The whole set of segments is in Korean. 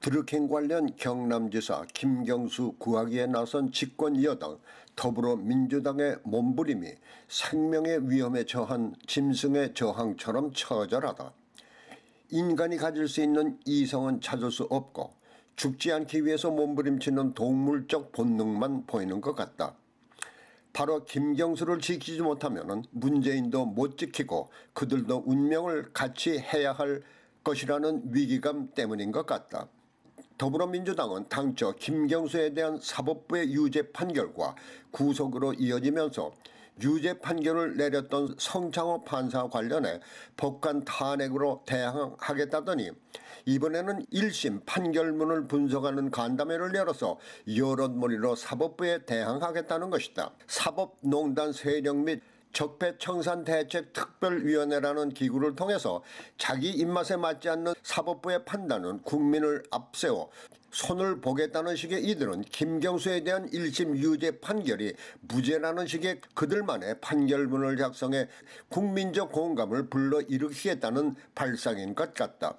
드루킹 관련 경남지사 김경수 구하기에 나선 집권 여당 더불어민주당의 몸부림이 생명의 위험에 처한 짐승의 저항처럼 처절하다. 인간이 가질 수 있는 이성은 찾을 수 없고 죽지 않기 위해서 몸부림치는 동물적 본능만 보이는 것 같다. 바로 김경수를 지키지 못하면 문재인도 못 지키고 그들도 운명을 같이 해야 할 것이라는 위기감 때문인 것 같다. 더불어민주당은 당초 김경수에 대한 사법부의 유죄 판결과 구속으로 이어지면서 유죄 판결을 내렸던 성창호 판사 와 관련해 법관 탄핵으로 대항하겠다더니 이번에는 1심 판결문을 분석하는 간담회를 열어서 여론몰이로 사법부에 대항하겠다는 것이다. 사법농단 세력 및 적폐청산 대책 특별위원회라는 기구를 통해서 자기 입맛에 맞지 않는 사법부의 판단은 국민을 앞세워 손을 보겠다는 식의 이들은 김경수에 대한 1심 유죄 판결이 무죄라는 식의 그들만의 판결문을 작성해 국민적 공감을 불러일으키겠다는 발상인 것 같다.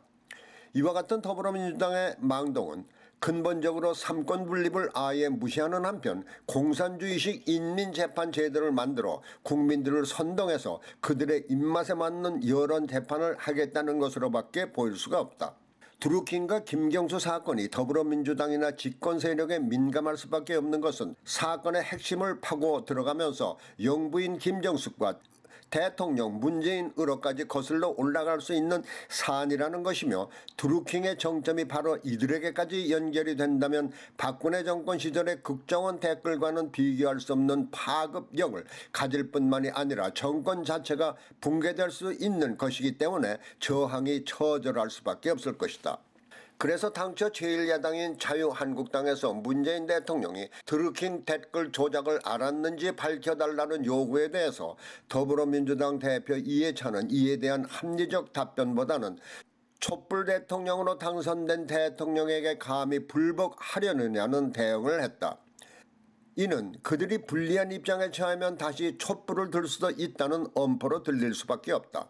이와 같은 더불어민주당의 망동은 근본적으로 삼권 분립을 아예 무시하는 한편 공산주의식 인민재판 제도를 만들어 국민들을 선동해서 그들의 입맛에 맞는 여론 재판을 하겠다는 것으로밖에 보일 수가 없다. 드루킹과 김경수 사건이 더불어민주당이나 집권 세력에 민감할 수밖에 없는 것은 사건의 핵심을 파고 들어가면서 영부인 김정숙과 대통령 문재인으로까지 거슬러 올라갈 수 있는 사안이라는 것이며 드루킹의 정점이 바로 이들에게까지 연결이 된다면 박근혜 정권 시절의 극정원 댓글과는 비교할 수 없는 파급력을 가질 뿐만이 아니라 정권 자체가 붕괴될 수 있는 것이기 때문에 저항이 처절할 수밖에 없을 것이다. 그래서 당초 제1야당인 자유한국당에서 문재인 대통령이 드루킹 댓글 조작을 알았는지 밝혀달라는 요구에 대해서 더불어민주당 대표 이해찬은 이에 대한 합리적 답변보다는 촛불 대통령으로 당선된 대통령에게 감히 불복하려느냐는 대응을 했다. 이는 그들이 불리한 입장에 처하면 다시 촛불을 들 수도 있다는 엄포로 들릴 수밖에 없다.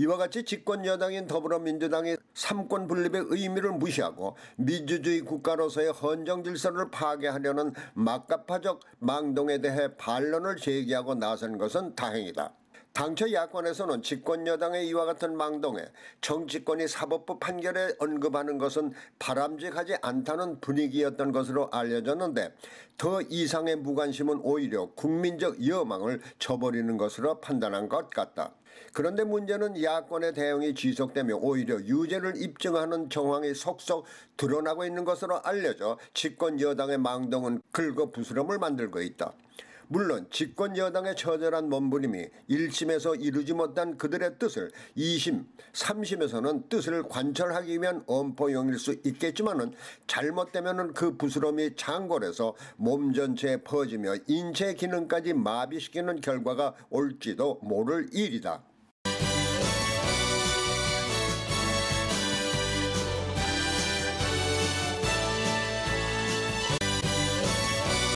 이와 같이 집권 여당인 더불어민주당이 삼권 분립의 의미를 무시하고 민주주의 국가로서의 헌정 질서를 파괴하려는 막가파적 망동에 대해 반론을 제기하고 나선 것은 다행이다. 당초 야권에서는 집권 여당의 이와 같은 망동에 정치권이 사법부 판결에 언급하는 것은 바람직하지 않다는 분위기였던 것으로 알려졌는데 더 이상의 무관심은 오히려 국민적 여망을 저버리는 것으로 판단한 것 같다. 그런데 문제는 야권의 대응이 지속되며 오히려 유죄를 입증하는 정황이 속속 드러나고 있는 것으로 알려져 집권 여당의 망동은 긁어 부스럼을 만들고 있다. 물론 집권 여당의 처절한 몸부림이 1심에서 이루지 못한 그들의 뜻을 2심, 3심에서는 뜻을 관철하기 위한 엄포용일 수 있겠지만은 잘못되면은 그 부스럼이 창궐해서 몸 전체에 퍼지며 인체 기능까지 마비시키는 결과가 올지도 모를 일이다.